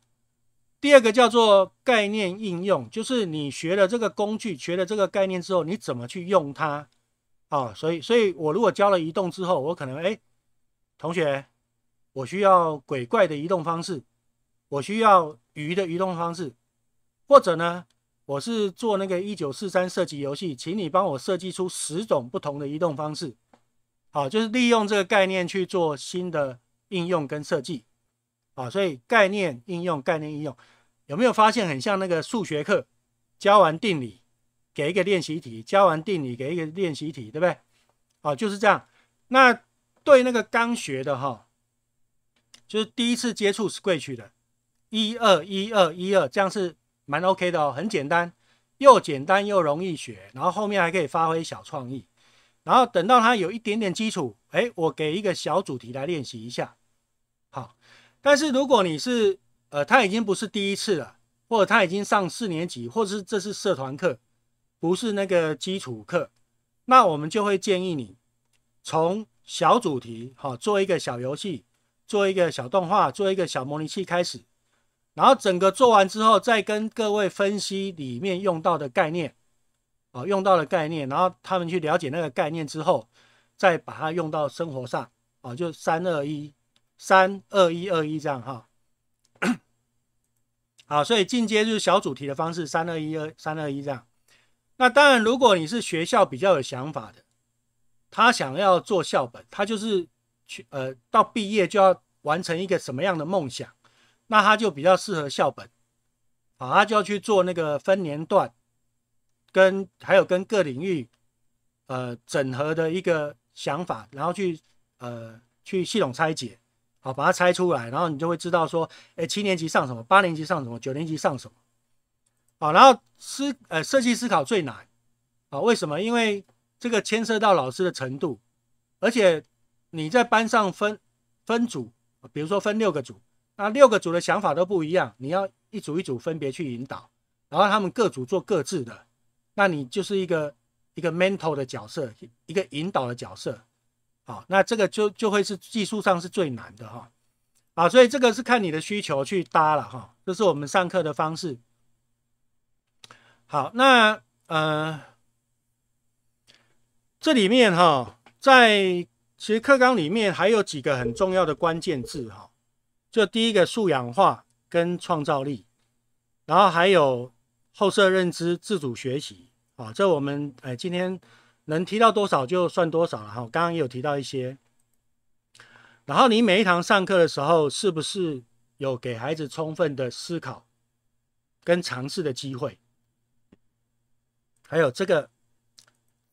Speaker 2: 第二个叫做概念应用，就是你学了这个工具，学了这个概念之后，你怎么去用它啊？所以，所以我如果教了移动之后，我可能哎，同学，我需要鬼怪的移动方式，我需要鱼的移动方式，或者呢，我是做那个一九四三设计游戏，请你帮我设计出十种不同的移动方式。好，就是利用这个概念去做新的应用跟设计。啊，所以概念应用，概念应用，有没有发现很像那个数学课？教完定理，给一个练习题；教完定理，给一个练习题，对不对？啊，就是这样。那对那个刚学的哈，就是第一次接触 s q u i t c h 的，一二一二一二，这样是蛮 OK 的哦，很简单，又简单又容易学，然后后面还可以发挥小创意。然后等到他有一点点基础，哎，我给一个小主题来练习一下。但是如果你是呃，他已经不是第一次了，或者他已经上四年级，或者是这是社团课，不是那个基础课，那我们就会建议你从小主题哈，做一个小游戏，做一个小动画，做一个小模拟器开始，然后整个做完之后，再跟各位分析里面用到的概念，啊，用到的概念，然后他们去了解那个概念之后，再把它用到生活上，啊，就三二一。三二一二一这样哈，好，所以进阶就是小主题的方式，三二一二三二一这样。那当然，如果你是学校比较有想法的，他想要做校本，他就是去呃到毕业就要完成一个什么样的梦想，那他就比较适合校本。好，他就要去做那个分年段，跟还有跟各领域呃整合的一个想法，然后去呃去系统拆解。好，把它拆出来，然后你就会知道说，哎，七年级上什么，八年级上什么，九年级上什么。好，然后思呃设计思考最难，啊，为什么？因为这个牵涉到老师的程度，而且你在班上分分组，比如说分六个组，那六个组的想法都不一样，你要一组一组分别去引导，然后他们各组做各自的，那你就是一个一个 mental 的角色，一个引导的角色。好，那这个就就会是技术上是最难的哈，啊，所以这个是看你的需求去搭了哈，这是我们上课的方式。好，那呃，这里面哈，在其实课纲里面还有几个很重要的关键字哈，就第一个素养化跟创造力，然后还有后设认知自主学习，啊，这我们哎今天。能提到多少就算多少了哈。刚刚也有提到一些，然后你每一堂上课的时候，是不是有给孩子充分的思考跟尝试的机会？还有这个，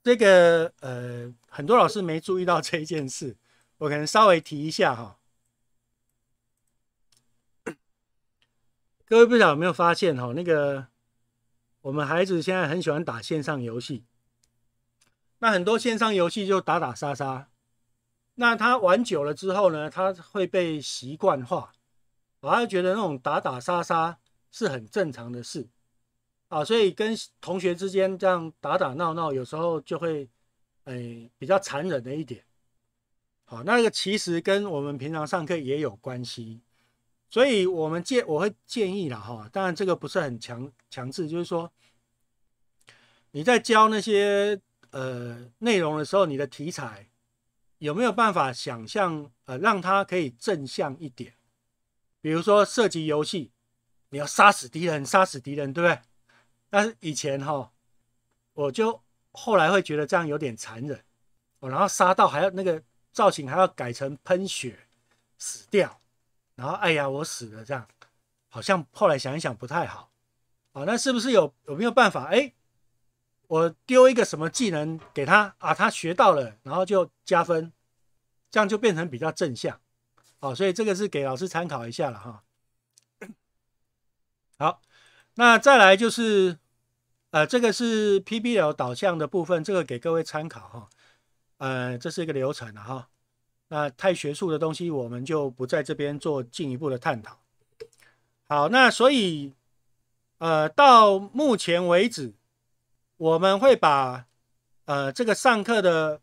Speaker 2: 这个呃，很多老师没注意到这一件事，我可能稍微提一下哈。各位不知道有没有发现哈，那个我们孩子现在很喜欢打线上游戏。那很多线上游戏就打打杀杀，那他玩久了之后呢，他会被习惯化，他就觉得那种打打杀杀是很正常的事啊，所以跟同学之间这样打打闹闹，有时候就会哎比较残忍的一点。好，那个其实跟我们平常上课也有关系，所以我们建我会建议了哈，当然这个不是很强强制，就是说你在教那些。呃，内容的时候，你的题材有没有办法想象？呃，让它可以正向一点。比如说涉及游戏，你要杀死敌人，杀死敌人，对不对？但是以前哈，我就后来会觉得这样有点残忍。我然后杀到还要那个造型还要改成喷血死掉，然后哎呀，我死了这样，好像后来想一想不太好。好，那是不是有有没有办法？哎？我丢一个什么技能给他啊？他学到了，然后就加分，这样就变成比较正向，好，所以这个是给老师参考一下了哈。好，那再来就是，呃，这个是 PBL 导向的部分，这个给各位参考哈。呃，这是一个流程了哈。那太学术的东西，我们就不在这边做进一步的探讨。好，那所以，呃，到目前为止。我们会把呃这个上课的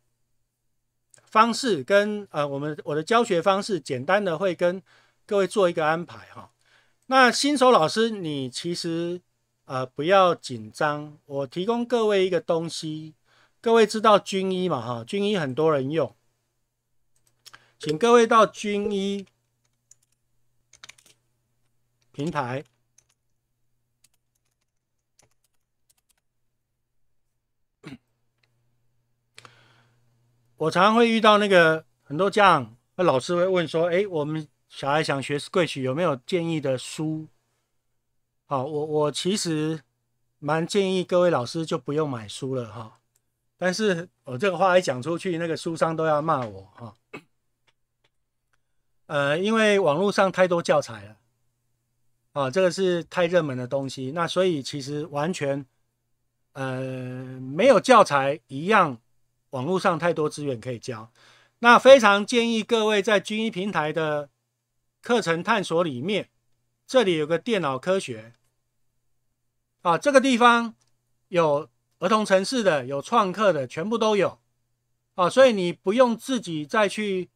Speaker 2: 方式跟呃我们我的教学方式简单的会跟各位做一个安排哈。那新手老师你其实呃不要紧张，我提供各位一个东西，各位知道军医嘛哈，军医很多人用，请各位到军医平台。我常常会遇到那个很多家长，那老师会问说：“哎，我们小孩想学 s r a t c h 有没有建议的书？”啊，我我其实蛮建议各位老师就不用买书了哈。但是我这个话一讲出去，那个书商都要骂我哈。呃，因为网络上太多教材了，啊，这个是太热门的东西，那所以其实完全呃没有教材一样。网络上太多资源可以教，那非常建议各位在军医平台的课程探索里面，这里有个电脑科学啊，这个地方有儿童城市的，有创客的，全部都有啊，所以你不用自己再去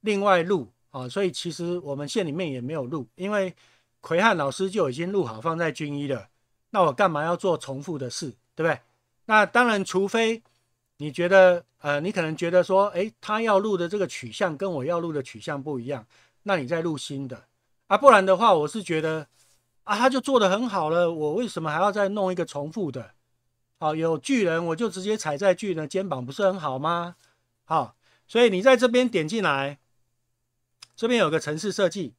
Speaker 2: 另外录啊，所以其实我们县里面也没有录，因为奎汉老师就已经录好放在军医了，那我干嘛要做重复的事，对不对？那当然，除非。你觉得，呃，你可能觉得说，哎，他要录的这个取向跟我要录的取向不一样，那你再录新的啊，不然的话，我是觉得，啊，他就做的很好了，我为什么还要再弄一个重复的？好，有巨人，我就直接踩在巨人肩膀，不是很好吗？好，所以你在这边点进来，这边有个城市设计，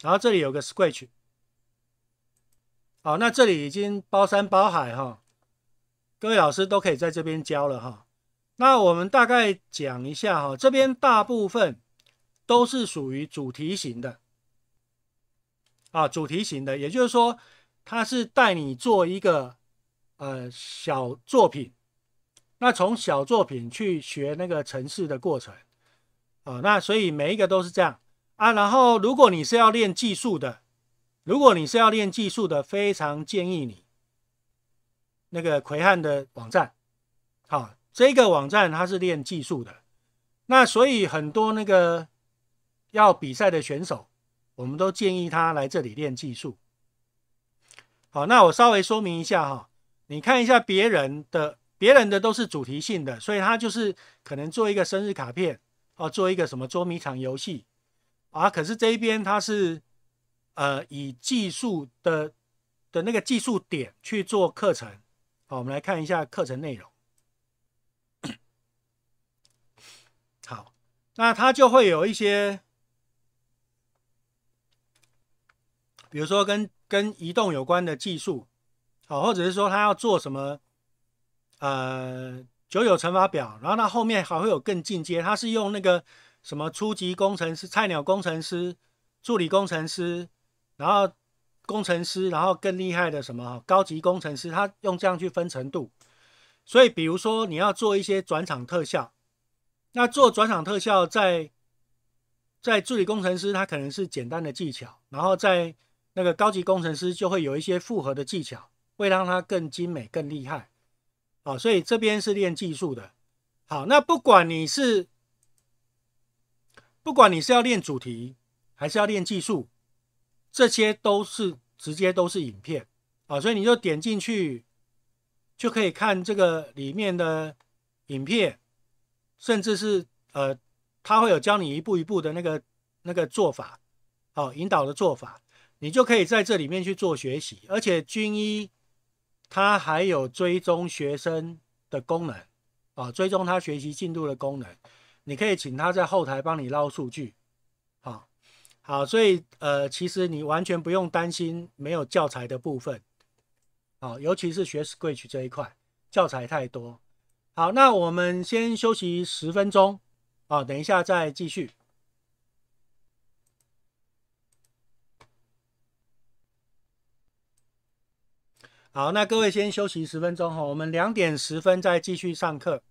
Speaker 2: 然后这里有个 s c r a t c h 好，那这里已经包山包海哈。各位老师都可以在这边教了哈，那我们大概讲一下哈，这边大部分都是属于主题型的啊，主题型的，也就是说，它是带你做一个呃小作品，那从小作品去学那个城市的过程啊，那所以每一个都是这样啊，然后如果你是要练技术的，如果你是要练技术的，非常建议你。那个魁汉的网站，好，这个网站它是练技术的，那所以很多那个要比赛的选手，我们都建议他来这里练技术。好，那我稍微说明一下哈，你看一下别人的别人的都是主题性的，所以他就是可能做一个生日卡片哦，做一个什么捉迷藏游戏啊，可是这一边他是呃以技术的的那个技术点去做课程。好，我们来看一下课程内容。好，那它就会有一些，比如说跟跟移动有关的技术，好，或者是说它要做什么，呃，九九乘法表，然后它后面还会有更进阶，它是用那个什么初级工程师、菜鸟工程师、助理工程师，然后。工程师，然后更厉害的什么高级工程师，他用这样去分程度。所以，比如说你要做一些转场特效，那做转场特效，在在助理工程师他可能是简单的技巧，然后在那个高级工程师就会有一些复合的技巧，会让它更精美、更厉害。啊，所以这边是练技术的。好，那不管你是不管你是要练主题，还是要练技术。这些都是直接都是影片啊，所以你就点进去就可以看这个里面的影片，甚至是呃，他会有教你一步一步的那个那个做法，好引导的做法，你就可以在这里面去做学习。而且军医他还有追踪学生的功能啊，追踪他学习进度的功能，你可以请他在后台帮你捞数据。啊，所以呃，其实你完全不用担心没有教材的部分，好，尤其是学 Scratch 这一块，教材太多。好，那我们先休息十分钟，啊，等一下再继续。好，那各位先休息十分钟哈，我们两点十分再继续上课。